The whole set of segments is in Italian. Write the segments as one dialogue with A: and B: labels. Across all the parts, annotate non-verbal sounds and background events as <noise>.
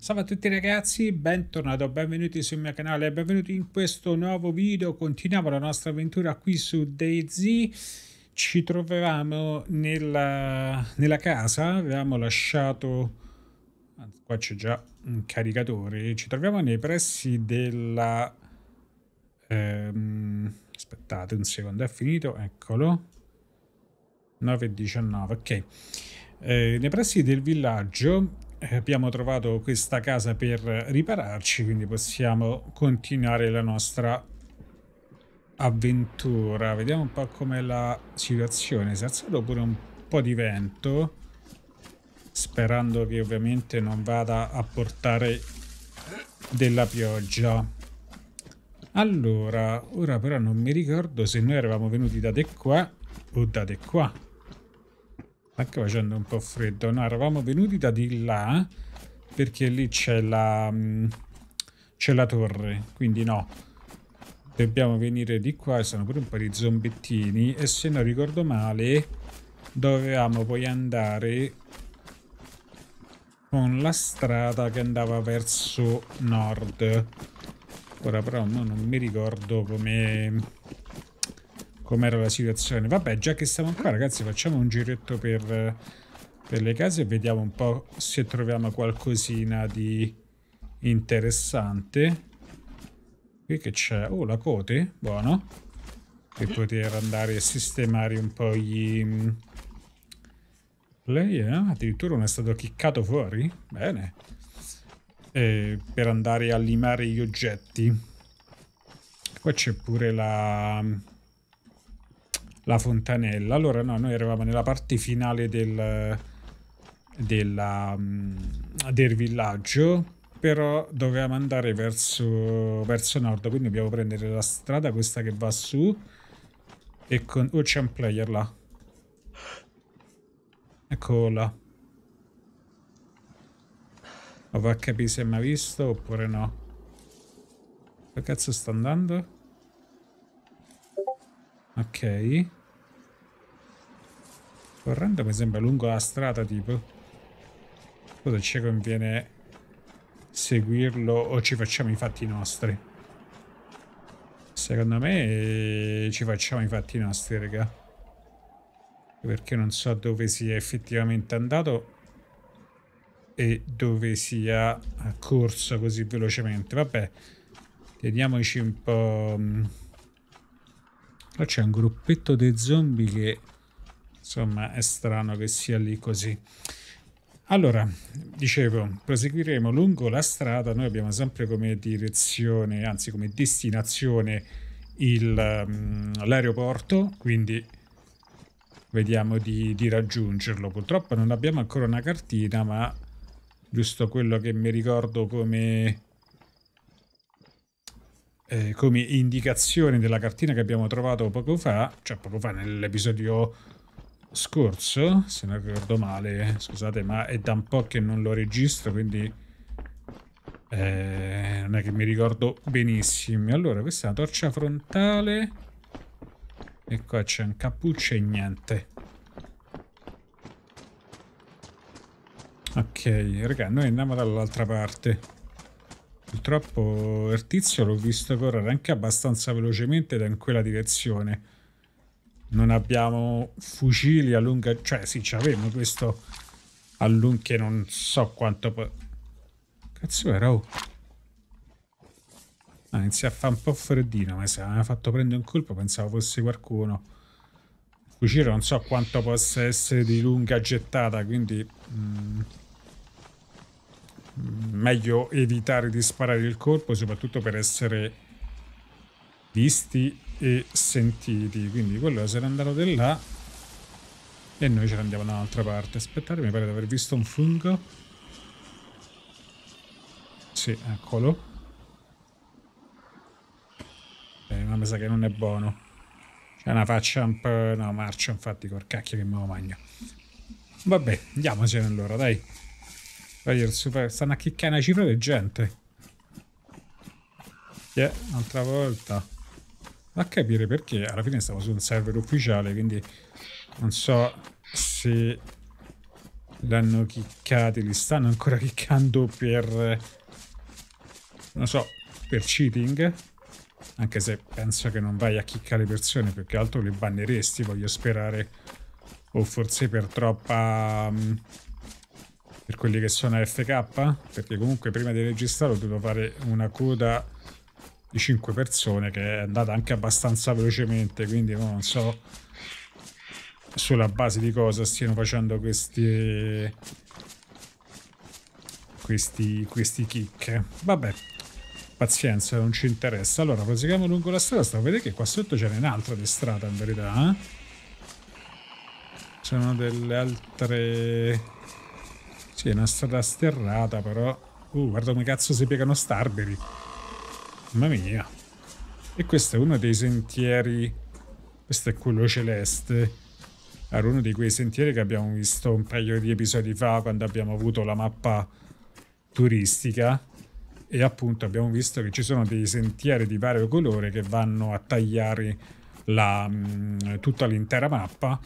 A: Salve a tutti ragazzi, bentornato, benvenuti sul mio canale, benvenuti in questo nuovo video, continuiamo la nostra avventura qui su DayZ ci troviamo nella, nella, casa, avevamo lasciato, qua c'è già un caricatore, ci troviamo nei pressi della, ehm, aspettate un secondo, è finito, eccolo, 9.19, ok, eh, nei pressi del villaggio eh, abbiamo trovato questa casa per ripararci, quindi possiamo continuare la nostra avventura. Vediamo un po' com'è la situazione. Si è alzato pure un po' di vento, sperando che ovviamente non vada a portare della pioggia. Allora, ora però non mi ricordo se noi eravamo venuti da te qua o da te qua anche facendo un po' freddo no eravamo venuti da di là perché lì c'è la mm, c'è la torre quindi no dobbiamo venire di qua sono pure un po' di zombettini e se non ricordo male dovevamo poi andare con la strada che andava verso nord ora però no, non mi ricordo come com'era la situazione. Vabbè, già che siamo qua, ragazzi, facciamo un giretto per, per le case e vediamo un po' se troviamo qualcosina di interessante. Qui che c'è? Oh, la cote, buono. Per poter andare a sistemare un po' gli... Mm, Lei eh? addirittura non è stato chiccato fuori? Bene. Eh, per andare a limare gli oggetti. Qua c'è pure la mm, la fontanella. Allora, no, noi eravamo nella parte finale del, della, mm, del villaggio però dovevamo andare verso, verso, nord, quindi dobbiamo prendere la strada, questa che va su, e con... Oh, c'è un player là. Eccola. Ma va a capire se mi ha visto oppure no. Che cazzo sta andando? Ok. Correndo mi sembra lungo la strada tipo cosa ci conviene seguirlo o ci facciamo i fatti nostri secondo me eh, ci facciamo i fatti nostri raga perché non so dove sia effettivamente andato e dove sia corso così velocemente vabbè teniamoci un po' là mm. c'è un gruppetto di zombie che Insomma, è strano che sia lì così. Allora, dicevo, proseguiremo lungo la strada, noi abbiamo sempre come direzione, anzi come destinazione il, um, l'aeroporto, quindi vediamo di, di, raggiungerlo. Purtroppo non abbiamo ancora una cartina, ma giusto quello che mi ricordo come, eh, come indicazione della cartina che abbiamo trovato poco fa, cioè poco fa nell'episodio scorso, se non ricordo male, scusate, ma è da un po' che non lo registro, quindi eh, non è che mi ricordo benissimo. Allora, questa è una torcia frontale e qua c'è un cappuccio e niente. Ok, raga, noi andiamo dall'altra parte. Purtroppo il tizio l'ho visto correre anche abbastanza velocemente da in quella direzione non abbiamo fucili a lunga... Cioè sì, c'avevamo questo a lunga non so quanto... Cazzo era, oh. Ah, inizia a fare un po' freddino, ma se mi ha fatto prendere un colpo pensavo fosse qualcuno. Il fucile non so quanto possa essere di lunga gettata, quindi... Mm, mm meglio evitare di sparare il colpo, soprattutto per essere visti e sentiti. Quindi quello se n'è andato di là e noi ce ne andiamo da un'altra parte. Aspettate, mi pare di aver visto un fungo. Sì, eccolo. Eh, ma mi sa che non è buono. C'è una faccia un po'... No, marcia, infatti, col cacchio che me lo mangio Vabbè, andiamocene allora, dai. Dai, super... stanno a chiccare una cifra di gente. Yeah, un'altra volta a capire perché alla fine siamo sul server ufficiale, quindi non so se l'hanno chiccati, li stanno ancora <laughs> chiccando per, non so, per cheating, anche se penso che non vai a chiccare persone, perché altro le banneresti, voglio sperare, o forse per troppa... Um, per quelli che sono FK perché comunque prima di registrarlo dovuto fare una coda di 5 persone che è andata anche abbastanza velocemente, quindi non so sulla base di cosa stiano facendo questi questi, questi kick. Vabbè, pazienza, non ci interessa. Allora, proseguiamo lungo la strada. Stavo vedendo che qua sotto c'era un'altra di strada, in verità. Eh? Sono delle altre... Sì, è una strada sterrata, però... Uh, guarda come cazzo si piegano starberi. Mamma mia. E questo è uno dei sentieri, questo è quello celeste. Era uno di quei sentieri che abbiamo visto un paio di episodi fa quando abbiamo avuto la mappa turistica e appunto abbiamo visto che ci sono dei sentieri di vario colore che vanno a tagliare la, mm, tutta l'intera mappa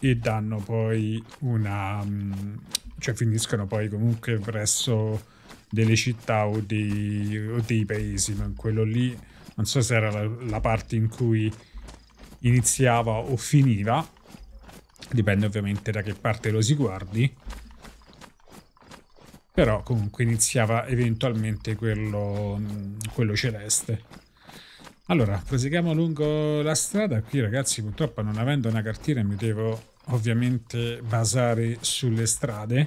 A: e danno poi una mm, cioè finiscono poi comunque presso delle città o dei, o dei paesi. Quello lì non so se era la, la parte in cui iniziava o finiva, dipende ovviamente da che parte lo si guardi però comunque iniziava eventualmente quello, quello, celeste. Allora, proseguiamo lungo la strada. Qui ragazzi, purtroppo non avendo una cartina mi devo ovviamente basare sulle strade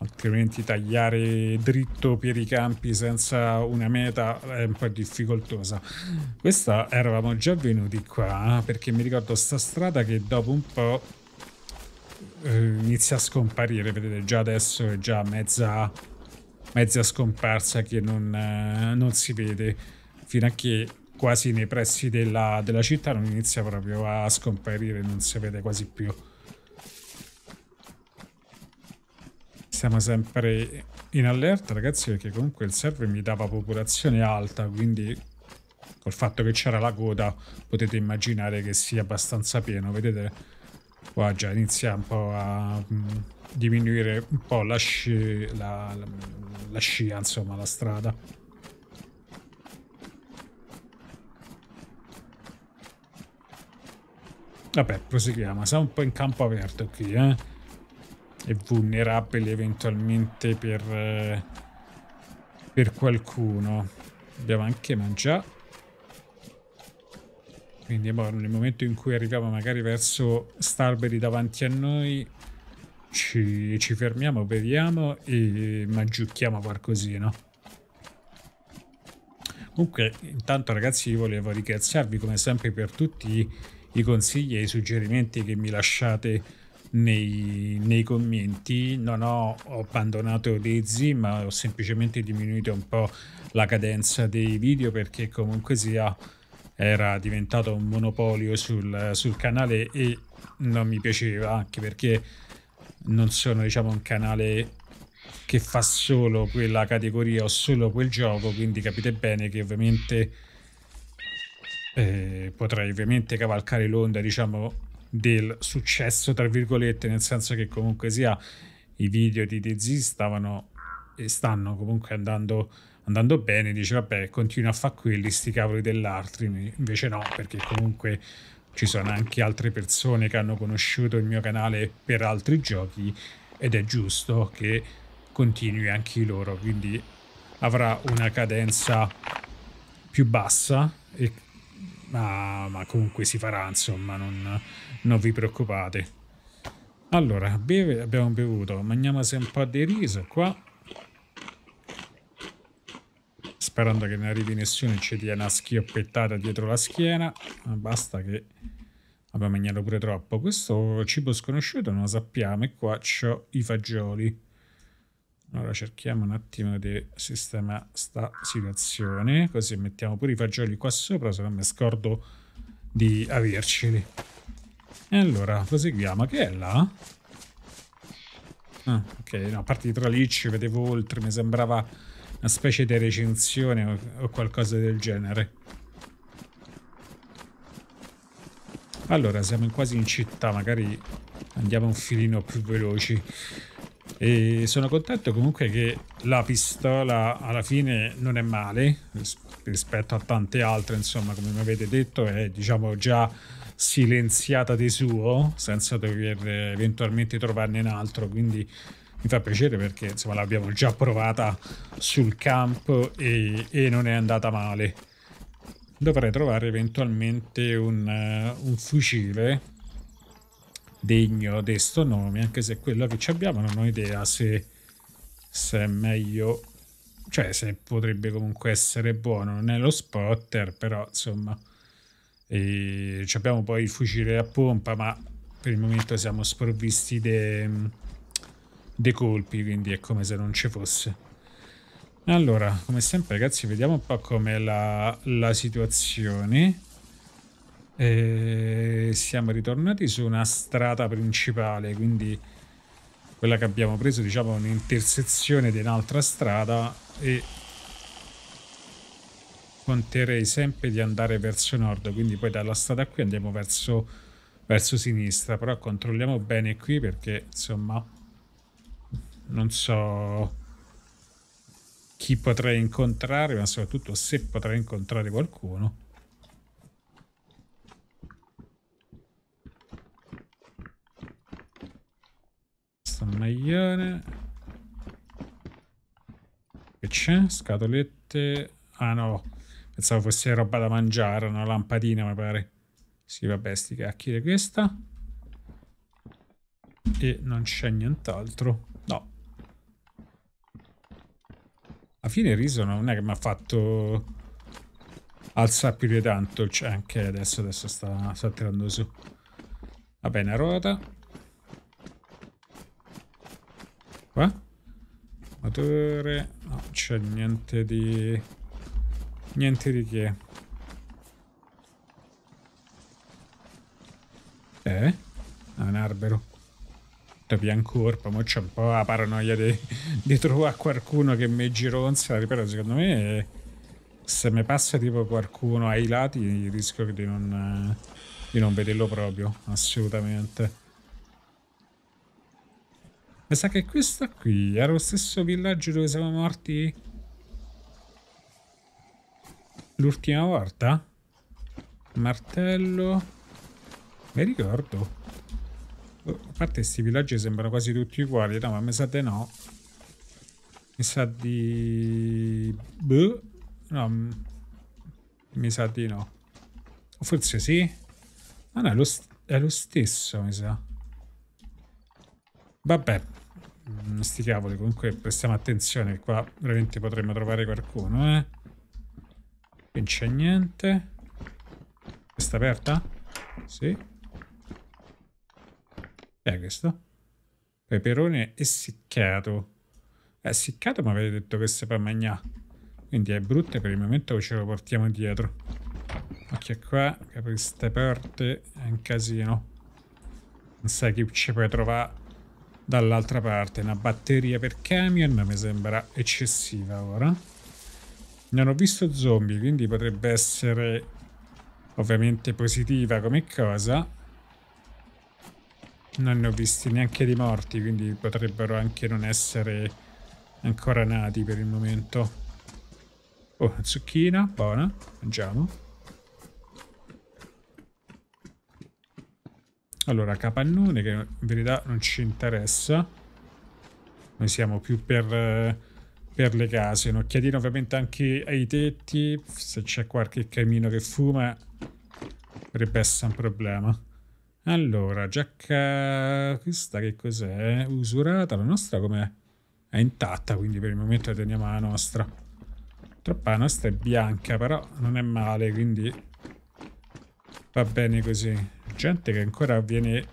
A: altrimenti tagliare dritto per i campi senza una meta è un po' difficoltosa. Questa eravamo già venuti qua eh, perché mi ricordo sta strada che dopo un po' eh, inizia a scomparire, vedete già adesso è già mezza, mezza scomparsa che non, eh, non, si vede fino a che quasi nei pressi della, della città non inizia proprio a scomparire, non si vede quasi più. siamo sempre in allerta, ragazzi, perché comunque il server mi dava popolazione alta, quindi col fatto che c'era la coda potete immaginare che sia abbastanza pieno, vedete? Qua già inizia un po' a mm, diminuire un po' la, sci, la, la, la scia, insomma, la strada. Vabbè, proseguiamo, siamo un po' in campo aperto qui, eh? e vulnerabili eventualmente per, eh, per qualcuno. Abbiamo anche mangiato. Quindi boh, nel momento in cui arriviamo magari verso Starberi davanti a noi, ci, ci fermiamo, beviamo e mangiucchiamo qualcosina. Comunque, intanto ragazzi, io volevo ringraziarvi come sempre per tutti i consigli e i suggerimenti che mi lasciate nei, nei commenti. Non ho, abbandonato Lezzi, ma ho semplicemente diminuito un po' la cadenza dei video perché comunque sia era diventato un monopolio sul, sul canale e non mi piaceva anche perché non sono diciamo un canale che fa solo quella categoria o solo quel gioco, quindi capite bene che ovviamente eh, potrei ovviamente cavalcare l'onda, diciamo, del successo, tra virgolette, nel senso che comunque sia i video di DZ stavano e stanno comunque andando, andando bene, dice vabbè continua a fare quelli, sti cavoli dell'altro, invece no, perché comunque ci sono anche altre persone che hanno conosciuto il mio canale per altri giochi ed è giusto che continui anche loro, quindi avrà una cadenza più bassa e ma, ma comunque si farà, insomma, non, non vi preoccupate. Allora, beve, abbiamo bevuto, mangiamo un po' di riso qua. Sperando che non arrivi nessuno e ci dia una schioppettata dietro la schiena. Ma Basta che abbiamo mangiato pure troppo. Questo cibo sconosciuto non lo sappiamo e qua ho i fagioli. Allora cerchiamo un attimo di sistemare questa situazione, così mettiamo pure i fagioli qua sopra, se non mi scordo di averceli. E allora, proseguiamo, che è là? Ah, ok, no, a parte i tralicci, vedevo oltre, mi sembrava una specie di recensione o, o qualcosa del genere. Allora, siamo quasi in città, magari andiamo un filino più veloci. E sono contento comunque che la pistola alla fine non è male rispetto a tante altre, insomma, come mi avete detto, è diciamo già silenziata di suo senza dover eventualmente trovarne un altro, quindi mi fa piacere perché insomma l'abbiamo già provata sul campo e, e, non è andata male. Dovrei trovare eventualmente un, un fucile degno di sto nome, anche se quello che abbiamo non ho idea se, se è meglio, cioè se potrebbe comunque essere buono, non è lo spotter, però insomma, e abbiamo poi il fucile a pompa, ma per il momento siamo sprovvisti dei colpi, quindi è come se non ci fosse. Allora, come sempre ragazzi, vediamo un po' com'è la, la situazione. E eh, siamo ritornati su una strada principale, quindi quella che abbiamo preso diciamo è un'intersezione di un'altra strada e conterei sempre di andare verso nord, quindi poi dalla strada qui andiamo verso, verso sinistra, però controlliamo bene qui perché insomma non so chi potrei incontrare, ma soprattutto se potrei incontrare qualcuno. maglione. Che c'è? Scatolette. Ah no, pensavo fosse roba da mangiare, una lampadina mi pare. Sì, vabbè, sti cacchi di questa. E non c'è nient'altro. No. Alla fine il riso non è che mi ha fatto alzare più di tanto. Cioè, anche adesso, adesso sta, sta tirando su. Va bene, ruota. generatore no c'è niente di niente di che eh? è un albero abbiamo corpo ma c'è un po' la paranoia di, di trovare qualcuno che mi gironza però secondo me se mi passa tipo qualcuno ai lati rischio di non, di non vederlo proprio assolutamente mi sa che questa qui era lo stesso villaggio dove siamo morti l'ultima volta? Martello... Mi ricordo. Oh, a parte questi villaggi sembrano quasi tutti uguali, no, ma mi sa di no. Mi sa di... Boh. No, mi sa di no. O forse sì? Ma ah, no, è lo, è lo stesso, mi sa. Vabbè, mm, sti cavoli, comunque prestiamo attenzione qua veramente potremmo trovare qualcuno, eh. non c'è niente. Questa aperta? Sì. Che è questo? Peperone essiccato. È eh, essiccato ma avete detto che si fa mangiare. Quindi è brutto e per il momento ce lo portiamo dietro. Occhio qua, che queste porte è un casino. Non sai chi ci puoi trovare dall'altra parte una batteria per camion mi sembra eccessiva ora non ho visto zombie quindi potrebbe essere ovviamente positiva come cosa non ne ho visti neanche di morti quindi potrebbero anche non essere ancora nati per il momento oh zucchina buona mangiamo Allora, capannone che in verità non ci interessa. Noi siamo più per, eh, per le case. Un'occhiatina ovviamente anche ai tetti. Se c'è qualche camino che fuma, potrebbe essere un problema. Allora, giacca... Questa che cos'è? Usurata. La nostra com'è? È intatta, quindi per il momento la teniamo la nostra. Troppa la nostra è bianca, però non è male, quindi va bene così gente che ancora viene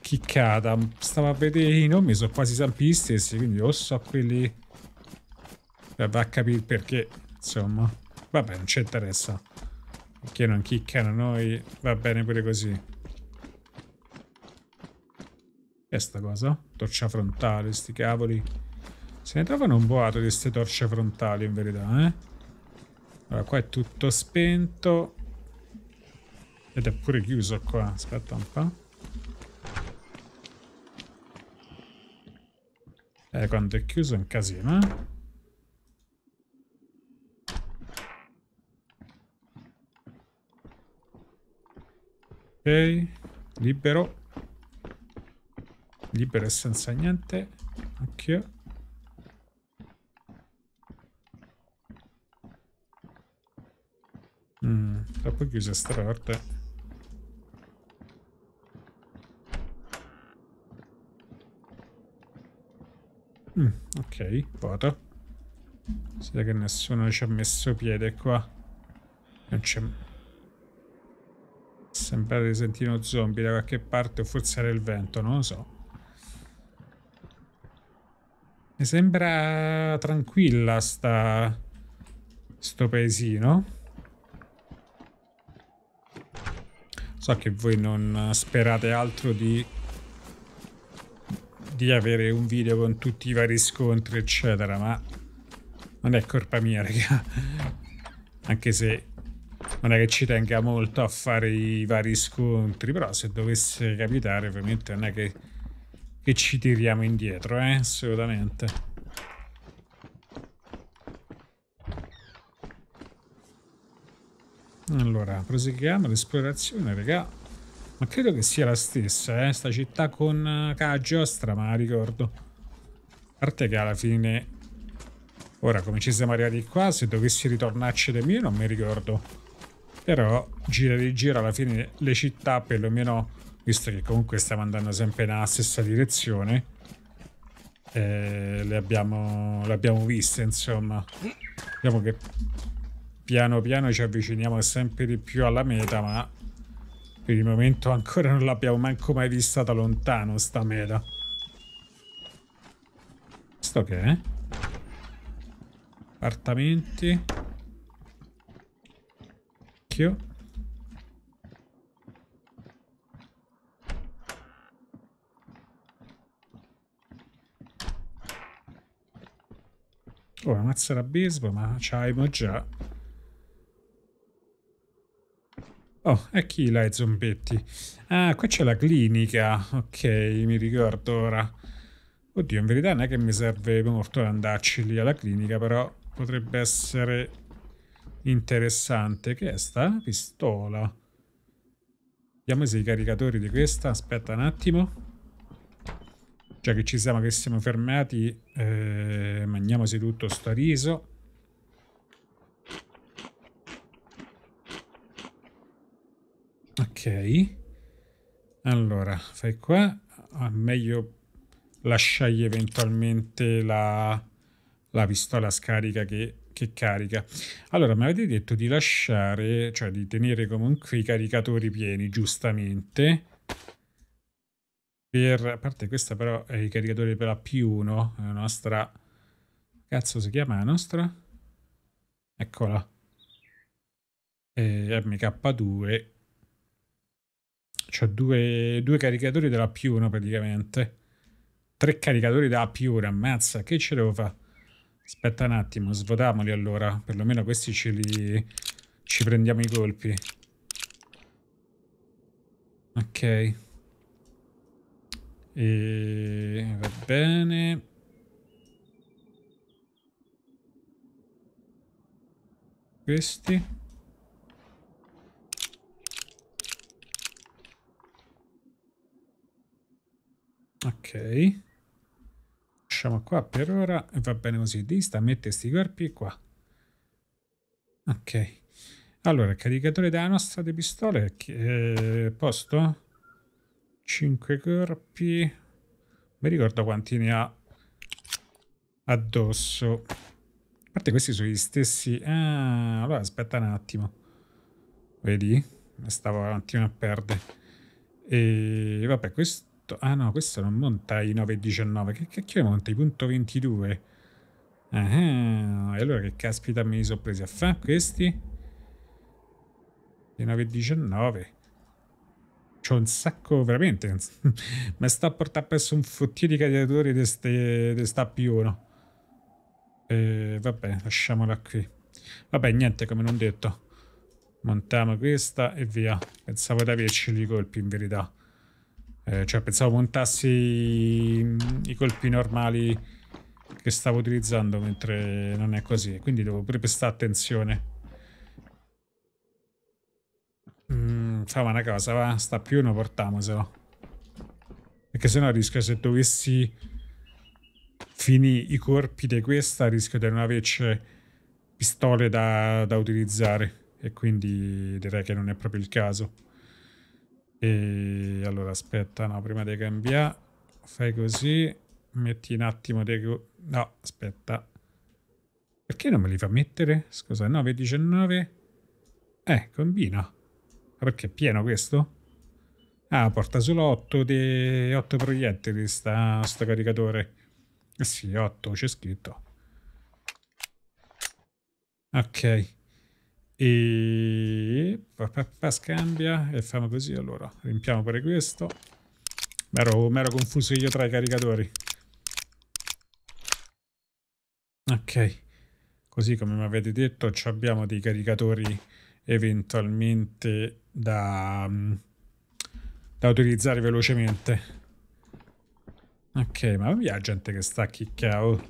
A: chiccata. Stavo a vedere i nomi, sono quasi sempre gli stessi, quindi o so quelli... Beh, va a capire perché, insomma. Vabbè, non ci interessa. Perché non chiccano noi, va bene pure così. E sta cosa? Torcia frontale, sti cavoli. Se ne trovano un boato di queste torce frontali, in verità, eh? Allora, qua è tutto spento. Ed è pure chiuso qua, aspetta un po'. Eh, quando è chiuso è un casino, eh. Ok, libero. Libero e senza niente. Occhio. Mmm, troppo chiuso, sta parte. Ok, vuoto. sì, che nessuno ci ha messo piede qua. Non c'è... Sembra di sentire uno zombie da qualche parte o forse era il vento, non lo so. Mi sembra tranquilla sta... sto paesino. So che voi non sperate altro di di avere un video con tutti i vari scontri, eccetera, ma non è colpa mia, raga. Anche se non è che ci tenga molto a fare i vari scontri, però se dovesse capitare ovviamente non è che, che ci tiriamo indietro, eh, assolutamente. Allora, proseguiamo l'esplorazione, raga. Ma credo che sia la stessa, eh? Sta città con eh, Cagiostra, ma la ricordo. A parte che alla fine... Ora, come ci siamo arrivati qua, se dovessi ritornarci da mio non mi ricordo. Però, gira di giro, alla fine le città, perlomeno, visto che comunque stiamo andando sempre nella stessa direzione, eh, le, abbiamo, le abbiamo viste, insomma. Vediamo che piano piano ci avviciniamo sempre di più alla meta, ma per il momento ancora non l'abbiamo manco mai vista da lontano, sta mela. Questo che è? Appartamenti. Occhio. Oh, una mazza da bisbo, ma c'avevo già. Oh, e chi là i zombetti? Ah, qua c'è la clinica. Ok, mi ricordo ora. Oddio, in verità non è che mi serve molto andarci lì alla clinica, però potrebbe essere interessante. Che è sta pistola? Vediamo se i caricatori di questa. Aspetta un attimo. Già che ci siamo, che siamo fermati, eh, mangiamosi tutto sto riso. allora fai qua ah, meglio lasciai eventualmente la, la pistola scarica che, che, carica allora mi avete detto di lasciare cioè di tenere comunque i caricatori pieni giustamente per a parte questa però è il caricatore per la P1 la nostra cazzo si chiama la nostra eccola eh, MK2 C'ho due, due caricatori della più uno praticamente. Tre caricatori della più uno, ammazza, che ce devo fare? Aspetta un attimo, svuotiamoli allora. Perlomeno questi ce li... ci prendiamo i colpi. Ok. E... va bene. Questi. Ok. Lasciamo qua per ora. e Va bene così. Dista, mette questi corpi qua. Ok. Allora, il caricatore della nostra di pistole è eh, posto? 5 corpi. Mi ricordo quanti ne ha addosso. A parte questi sono gli stessi... Ah, allora aspetta un attimo. Vedi? Stavo un attimo a perdere. E vabbè, questo 8. Ah no, questo non monta i 9,19. Che cacchio monta i punto 22? Ah, ah, e allora che caspita me li sono presi a fa questi? I 9,19. C'ho un sacco, veramente. <laughs> Mi sta a portare presso un fottio di caricatori di questa P1. E vabbè, lasciamola qui. Vabbè, niente, come non detto. Montiamo questa e via. Pensavo di averci i colpi in verità. Eh, cioè pensavo montassi mm, i colpi normali che stavo utilizzando mentre non è così. Quindi devo pure prestare attenzione. Mm, facciamo una cosa, va. Sta più uno, portamoselo. Perché sennò rischio se dovessi finire i corpi di questa, rischio di non averci pistole da, da utilizzare. E quindi direi che non è proprio il caso. E allora aspetta, no, prima di cambiare, fai così, metti un attimo di... No, aspetta. Perché non me li fa mettere? Scusa, 9, 19. Eh, combina. Perché è pieno questo? Ah, porta solo 8, di... 8 proiettili sta... sto caricatore. Eh sì, 8 c'è scritto. Ok e scambia e fanno così allora riempiamo pure questo mi ero, mi ero confuso io tra i caricatori ok così come mi avete detto abbiamo dei caricatori eventualmente da, mm, da utilizzare velocemente ok ma via gente che sta a chicchiare oh.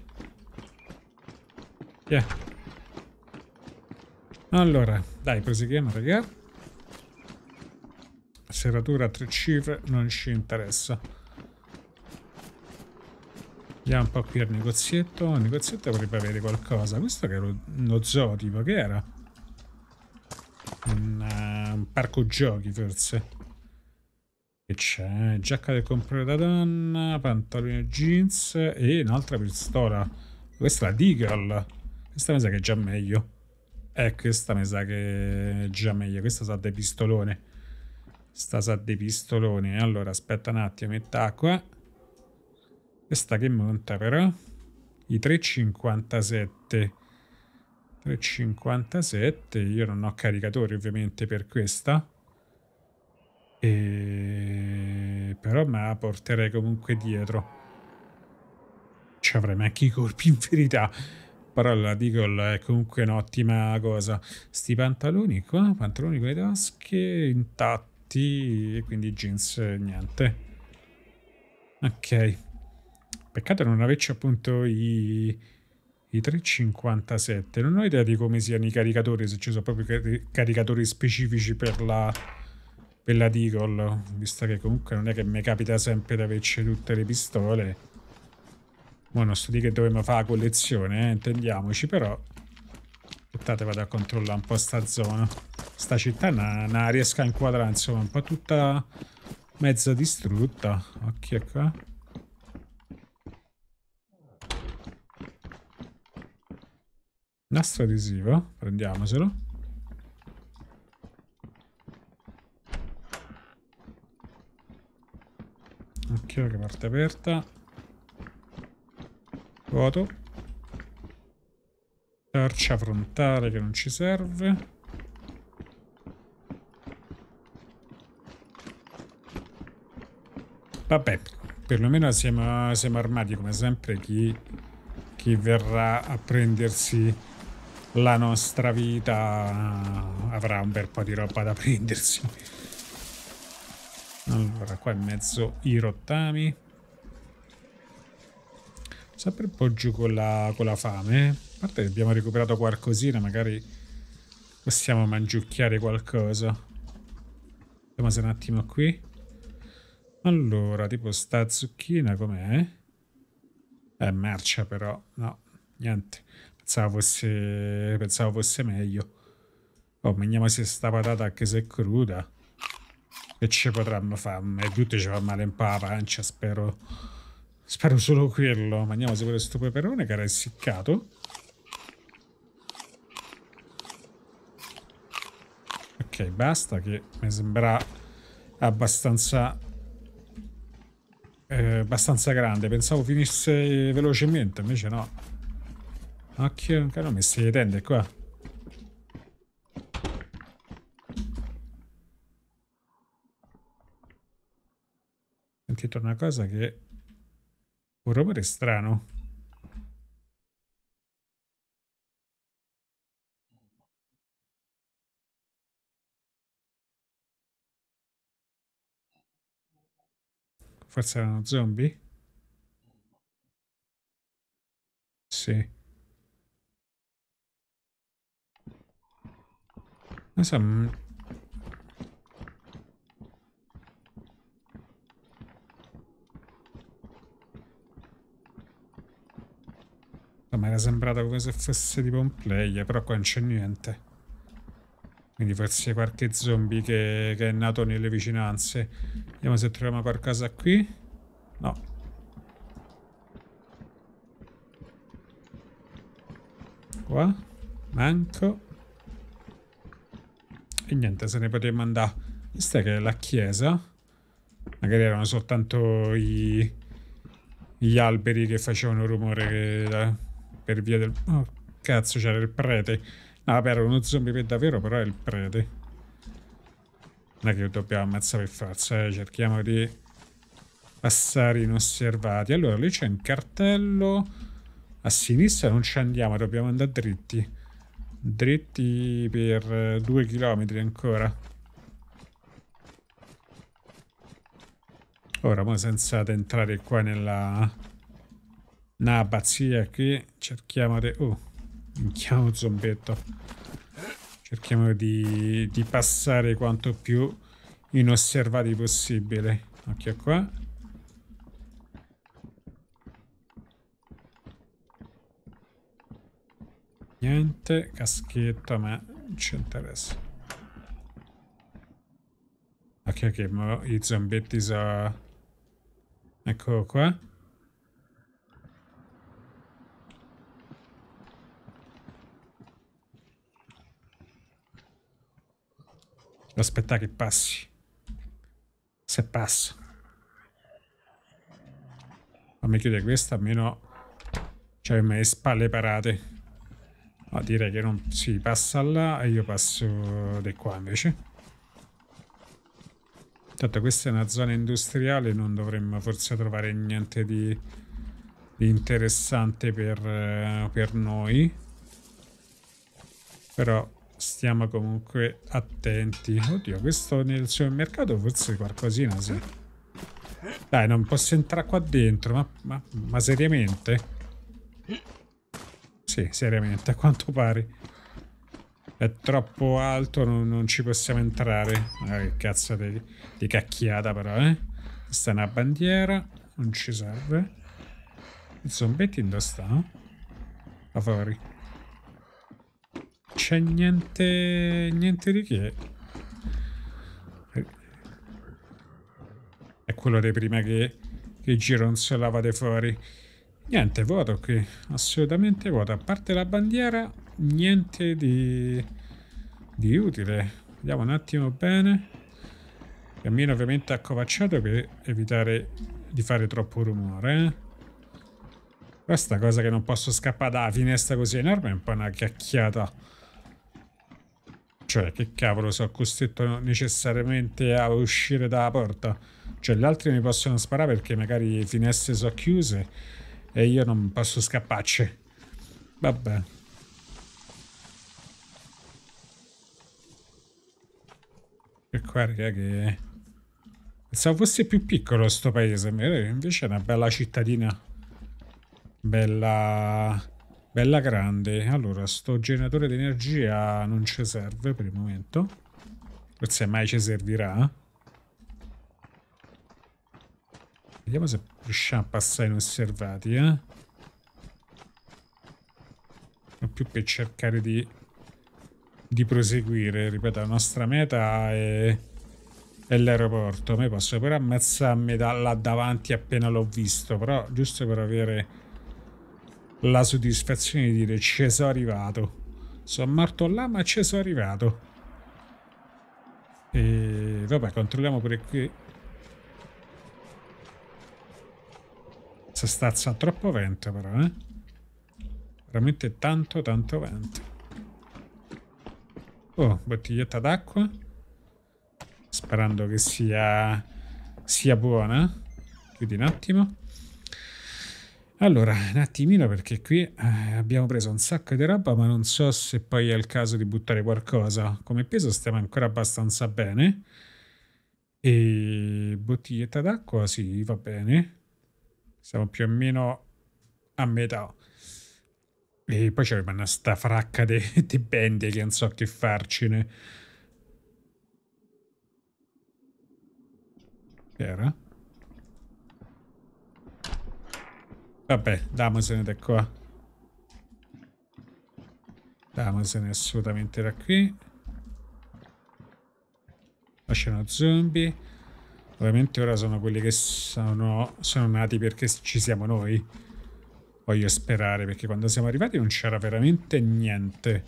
A: yeah. Allora, dai, proseguiamo, raga. Serratura a tre cifre non ci interessa. Andiamo un po' qui al negozietto. Il negozietto potrebbe avere qualcosa. Questo che era uno zoo, tipo, che era? Un, uh, un parco giochi, forse. Che c'è? Giacca del comprare da donna, pantaloni e jeans e un'altra pistola. Questa è la Deagle. Questa mi sa che è già meglio. Eh, questa mi sa che è già meglio. Questa sa di pistolone. Sta sa di pistolone. Allora, aspetta un attimo, metta acqua. Questa che monta però. I 3,57. 3,57. Io non ho caricatori ovviamente per questa. E... Però me la porterei comunque dietro. Ci avrei anche i colpi in verità però la Deagle è comunque un'ottima cosa. Sti pantaloni qua, pantaloni con le tasche intatti e quindi jeans niente. Ok. Peccato non averci appunto i, i 357. Non ho idea di come siano i caricatori, se ci sono proprio car caricatori specifici per la, per la Deagle, visto che comunque non è che mi capita sempre di averci tutte le pistole. Mo non sto di che dovremmo fare la collezione, eh, intendiamoci, però... Aspettate, vado a controllare un po' sta zona. Sta città non riesco a inquadrare, insomma, un po' tutta mezza distrutta. Occhio qua. Nastro adesivo, prendiamoselo. Occhio che parte aperta. Godo. Torcia frontale che non ci serve. Vabbè, perlomeno siamo, siamo armati come sempre chi, chi verrà a prendersi la nostra vita avrà un bel po' di roba da prendersi. Allora, qua in mezzo i rottami. Sempre un po' giù con la, con la fame. Eh? A parte che abbiamo recuperato qualcosina, magari possiamo mangiucchiare qualcosa. Vediamo se un attimo qui. Allora, tipo sta zucchina com'è? È marcia però, no, niente. Pensavo fosse, pensavo fosse meglio. Oh, mangiamo se sta patata anche se è cruda. Che ci potremmo fare? E tutto ci fa male un po' la pancia, eh? spero Spero solo quello. Ma andiamo a seguire questo peperone che era essiccato. Ok, basta che mi sembra abbastanza... Eh, abbastanza grande. Pensavo finisse velocemente, invece no. Occhio, che hanno messo le tende qua. Sentito una cosa che un Robert è strano. Forse erano zombie? Sì. Non so, mm, Mi era sembrato come se fosse tipo un player, però qua non c'è niente. Quindi forse qualche zombie che, che è nato nelle vicinanze. Vediamo se troviamo qualcosa qui. No. Qua. Manco. E niente, se ne potremmo andare. Questa è che è la chiesa. Magari erano soltanto i, gli alberi che facevano rumore che per via del... Oh, cazzo, c'era il prete. No, vabbè, era uno zombie per davvero, però è il prete. Non è che lo dobbiamo ammazzare per forza, eh. cerchiamo di passare inosservati. Allora, lì c'è un cartello. A sinistra non ci andiamo, dobbiamo andare dritti. Dritti per eh, due chilometri ancora. Ora, ma senza entrare qua nella una qui cerchiamo di oh mi chiamo zombetto cerchiamo di, di passare quanto più inosservati possibile occhio qua niente caschetta ma non ci interessa ok ok ma i zombetti so eccolo qua Aspetta che passi. Se passa. Fammi chiudere questa, almeno... Cioè, me le spalle parate. Ma direi che non si passa là e io passo di qua invece. Tanto questa è una zona industriale, non dovremmo forse trovare niente di, di interessante per, per noi. Però stiamo comunque attenti. Oddio, questo nel supermercato forse qualcosina sì. Dai, non posso entrare qua dentro, ma, ma, ma seriamente? Sì, seriamente, a quanto pare. È troppo alto, non, non ci possiamo entrare. Ah, che cazzo di, di cacchiata però, eh. Questa è una bandiera, non ci serve. Il zombetti dove stanno? A favore c'è niente, niente di che. È quello dei prima che, che il giron se lavate fuori. Niente, vuoto qui, assolutamente vuoto. A parte la bandiera, niente di, di utile. Vediamo un attimo bene. Cammino ovviamente accovacciato per evitare di fare troppo rumore. Eh? Questa cosa che non posso scappare dalla finestra così enorme è un po' una chiacchiata. Cioè, che cavolo, sono costretto necessariamente a uscire dalla porta. Cioè, gli altri mi possono sparare perché magari le finestre sono chiuse e io non posso scapparci. Vabbè. E qua, raga, che... Pensavo fosse più piccolo sto paese, invece è una bella cittadina. Bella Bella grande. Allora, sto generatore di energia non ci serve per il momento. Forse mai ci servirà. Vediamo se riusciamo a passare inosservati, eh. Non più che cercare di, di proseguire. Ripeto, la nostra meta è, è l'aeroporto. A me posso pure ammazzarmi da là davanti appena l'ho visto, però giusto per avere la soddisfazione di dire ci sono arrivato. Sono morto là ma ci sono arrivato. E vabbè, controlliamo pure qui. Si stazza troppo vento però, eh. Veramente tanto tanto vento. Oh, bottiglietta d'acqua. Sperando che sia sia buona. Chiudi un attimo. Allora, un attimino perché qui eh, abbiamo preso un sacco di roba, ma non so se poi è il caso di buttare qualcosa. Come peso stiamo ancora abbastanza bene. E bottiglietta d'acqua, sì, va bene. Siamo più o meno a metà. E poi c'è rimane sta fracca <laughs> di bende che non so che farcene. Era? Vabbè, damosene da qua. Damosene assolutamente da qui. Qua c'è uno zombie. Ovviamente ora sono quelli che sono, sono nati perché ci siamo noi. Voglio sperare, perché quando siamo arrivati non c'era veramente niente.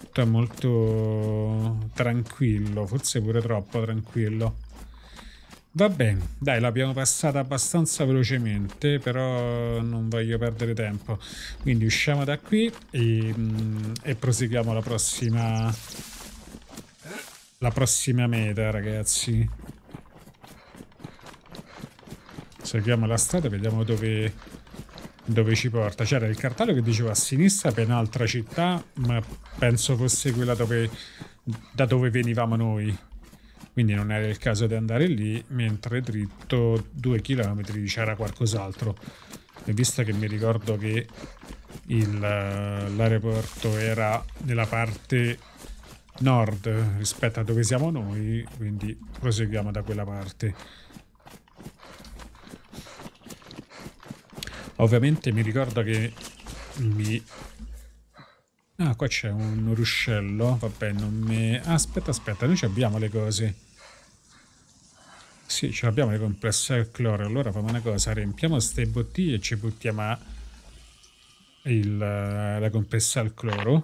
A: Tutto è molto tranquillo, forse pure troppo tranquillo. Va bene, dai, l'abbiamo passata abbastanza velocemente, però non voglio perdere tempo. Quindi usciamo da qui e, mm, e proseguiamo la prossima, la prossima meta, ragazzi. Seguiamo la strada, vediamo dove, dove ci porta. C'era il cartello che diceva a sinistra per un'altra città, ma penso fosse quella dove, da dove venivamo noi quindi non era il caso di andare lì, mentre dritto due chilometri c'era qualcos'altro. E visto che mi ricordo che il, l'aeroporto era nella parte nord rispetto a dove siamo noi, quindi proseguiamo da quella parte. Ovviamente mi ricordo che mi Ah, qua c'è un ruscello. Vabbè, non mi... Aspetta, aspetta, noi ci abbiamo le cose. Sì, ce l'abbiamo le complesse al cloro. Allora facciamo una cosa, riempiamo queste bottiglie e ci buttiamo il, eh, la complessa al cloro.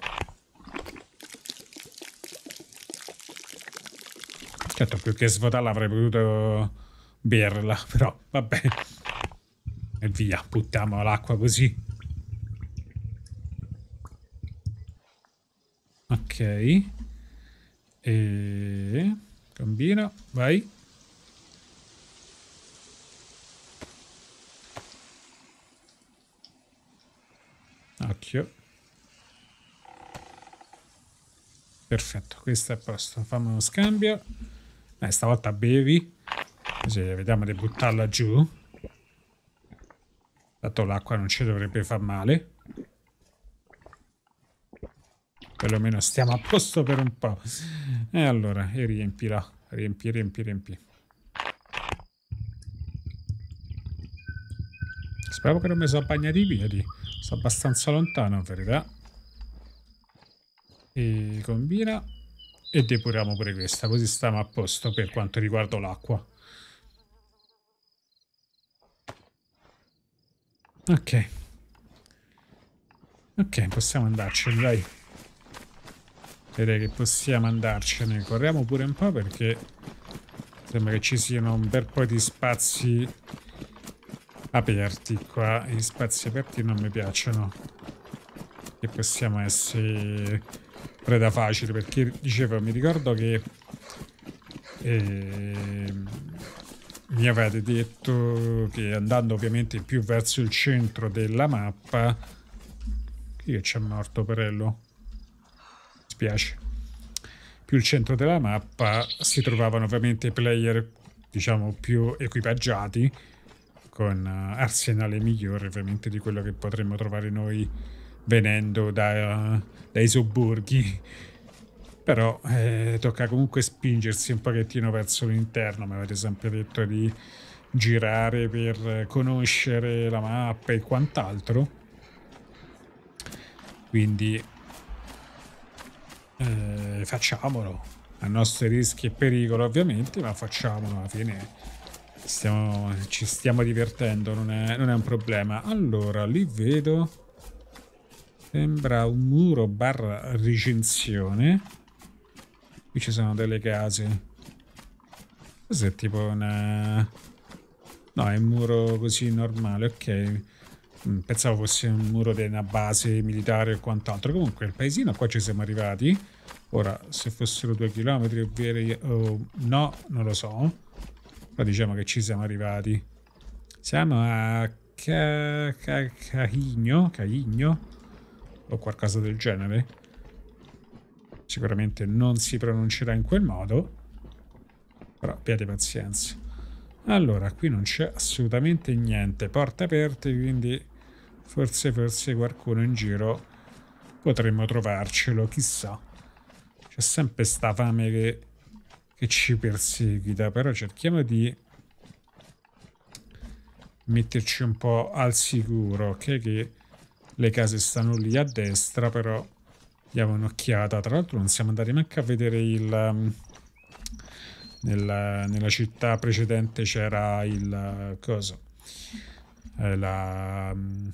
A: Certo, più che svuotarla avrei potuto berla, però vabbè. E via, buttiamo l'acqua così. Ok. E... Combina, vai. Occhio. Perfetto, questo è a posto. Fammi uno scambio. Eh, stavolta bevi. Così cioè, vediamo di buttarla giù. Dato l'acqua non ci dovrebbe far male. perlomeno stiamo a posto per un po'. E allora, e riempirà, riempi, riempi, riempi. Spero che non mi sono bagnato i piedi, sono abbastanza lontano in verità. E combina e depuriamo pure questa, così stiamo a posto per quanto riguarda l'acqua. Ok. Ok, possiamo andarci, dai. Direi che possiamo andarcene. Corriamo pure un po' perché sembra che ci siano un bel po' di spazi aperti qua. Gli spazi aperti non mi piacciono. E possiamo essere preda facile perché dicevo, mi ricordo che eh, mi avete detto che andando ovviamente più verso il centro della mappa. Qui che c'è morto Perello dispiace. Più il centro della mappa si trovavano ovviamente i player diciamo più equipaggiati con eh, arsenale migliore ovviamente di quello che potremmo trovare noi venendo da, dai sobborghi però eh, tocca comunque spingersi un pochettino verso l'interno mi avete sempre detto di girare per conoscere la mappa e quant'altro quindi eh, facciamolo a nostri rischi e pericolo ovviamente, ma facciamolo alla fine. Stiamo, ci stiamo divertendo, non è, non è un problema. Allora, lì vedo. Sembra un muro barra recinzione. Qui ci sono delle case. questo è tipo una... No, è un muro così normale, ok. Mm, pensavo fosse un muro di una base militare o quant'altro. Comunque, il paesino, qua ci siamo arrivati Ora, se fossero due chilometri ovvero oh, eh, no, non lo so. Ma diciamo che ci siamo arrivati. Siamo a Ca... Ca... Caigno? Caigno? O qualcosa del genere. Sicuramente non si pronuncerà in quel modo. Però abbiate pazienza. Allora, qui non c'è assolutamente niente. Porte aperte, quindi forse, forse qualcuno in giro potremmo trovarcelo, chissà. C'è sempre sta fame che, che ci perseguita, però cerchiamo di metterci un po' al sicuro, ok? Che le case stanno lì a destra, però diamo un'occhiata. Tra l'altro non siamo andati neanche a vedere il... Um, nella, nella città precedente c'era il... cosa? Eh, um,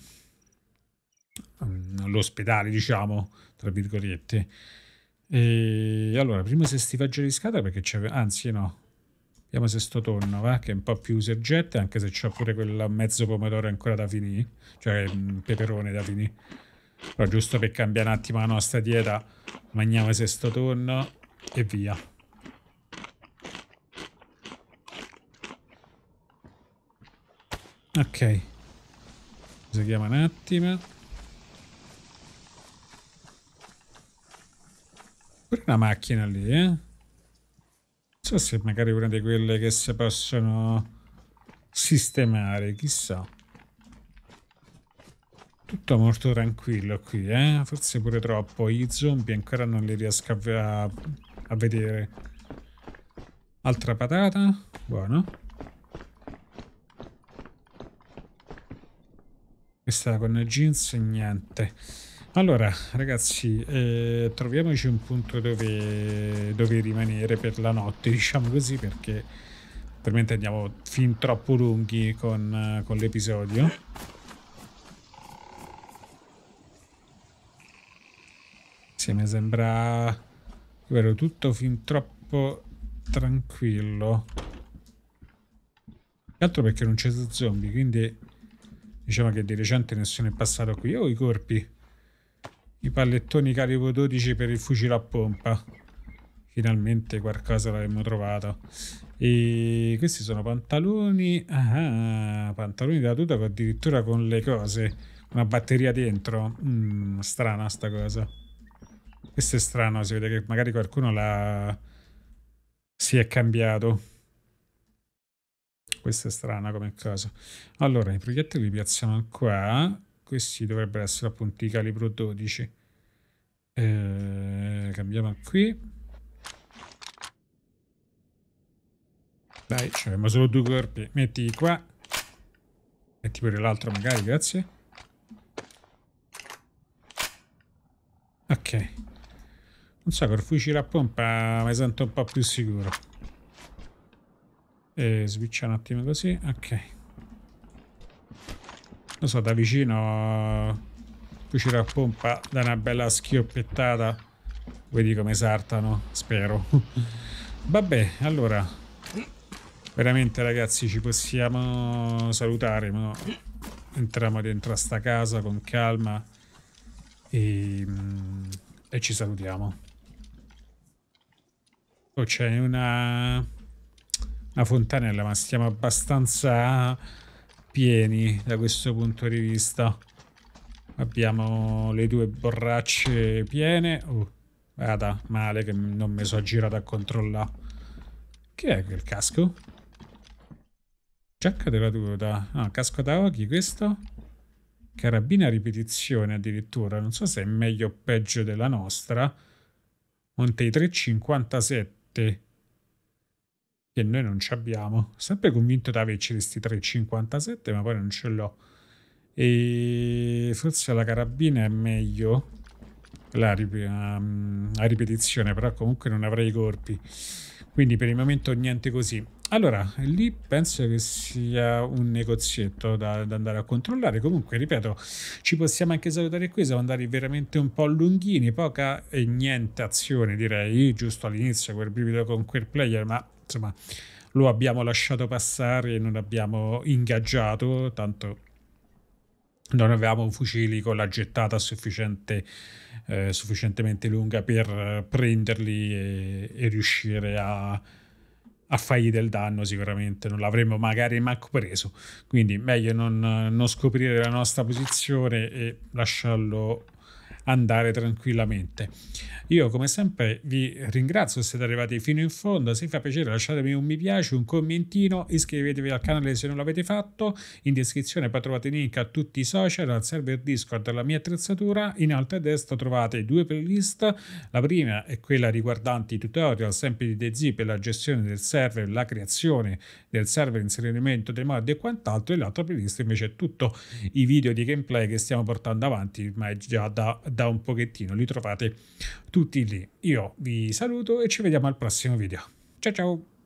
A: l'ospedale, diciamo, tra virgolette. E allora, prima se stivaggia di scatola perché c'è... Anzi, no. Vediamo se sto tonno, va, che è un po' più user jet, anche se c'è pure quel mezzo pomodoro ancora da finire, cioè un mm, peperone da finire. Però giusto per cambiare un attimo la nostra dieta, mangiamo se sto tonno e via. Ok. Seguiamo un attimo. Pure una macchina lì, eh? Non so se magari una di quelle che si possono sistemare, chissà. Tutto molto tranquillo qui, eh? Forse pure troppo. I zombie ancora non li riesco a, a vedere. Altra patata. Buono. Questa con jeans niente. Allora, ragazzi, eh, troviamoci un punto dove, dove, rimanere per la notte, <laughs> diciamo così, perché veramente andiamo fin troppo lunghi con, eh, con l'episodio. Sì, mi sembra vero, tutto fin troppo tranquillo. Più altro perché non c'è zombie, quindi diciamo che di recente nessuno è passato qui. Oh, i corpi! i pallettoni carico 12 per il fucile a pompa. Finalmente qualcosa l'avremmo trovato. E questi sono pantaloni. Ah, pantaloni da tuta addirittura con le cose. Una batteria dentro. Mm, strana sta cosa. Questo è strano, si vede che magari qualcuno l'ha... si è cambiato. questa è strana come cosa. Allora, i proiettili li piazziamo qua questi dovrebbero essere appunto i calibro 12 eh, cambiamo qui dai ci abbiamo solo due corpi metti qua metti pure l'altro magari grazie ok non so col fucile a pompa mi sento un po' più sicuro e eh, switch un attimo così ok non so, da vicino cucire eh, a pompa da una bella schioppettata. Vedi come saltano, spero. <laughs> Vabbè, allora, veramente ragazzi ci possiamo salutare, ma entriamo dentro a sta casa con calma e, mm, e ci salutiamo. Oh, c'è una, una fontanella, ma stiamo abbastanza pieni da questo punto di vista. Abbiamo le due borracce piene. Oh, guarda, male che non mi sono girato a controllare. Che è quel casco? Giacca della tuta. Ah, casco da occhi, questo? Carabina a ripetizione addirittura. Non so se è meglio o peggio della nostra. Monte i 357 che noi non ci abbiamo. Sempre convinto di averci questi 3,57, ma poi non ce l'ho. E forse la carabina è meglio la, la ehm, ripetizione, però comunque non avrei i colpi. Quindi per il momento niente così. Allora, lì penso che sia un negozietto da, da, andare a controllare. Comunque, ripeto, ci possiamo anche salutare qui. Siamo andati veramente un po' lunghini, poca e niente azione, direi. Giusto all'inizio quel brivido con quel player, ma insomma, lo abbiamo lasciato passare e non abbiamo ingaggiato, tanto non avevamo fucili con la gettata sufficiente, eh, sufficientemente lunga per eh, prenderli e, e riuscire a, a fargli del danno sicuramente non l'avremmo magari manco preso quindi meglio non, non scoprire la nostra posizione e lasciarlo andare tranquillamente. Io come sempre vi ringrazio se siete arrivati fino in fondo, se vi fa piacere lasciatemi un mi piace, un commentino, iscrivetevi al canale se non l'avete fatto, in descrizione poi trovate link a tutti i social, al server Discord, alla mia attrezzatura, in alto a destra trovate due playlist, la prima è quella riguardante i tutorial sempre di DZ per la gestione del server, la creazione del server, l'inserimento dei mod e quant'altro, e l'altra playlist invece è tutto i video di gameplay che stiamo portando avanti ma è già da da un pochettino, li trovate tutti lì. Io vi saluto e ci vediamo al prossimo video. Ciao ciao!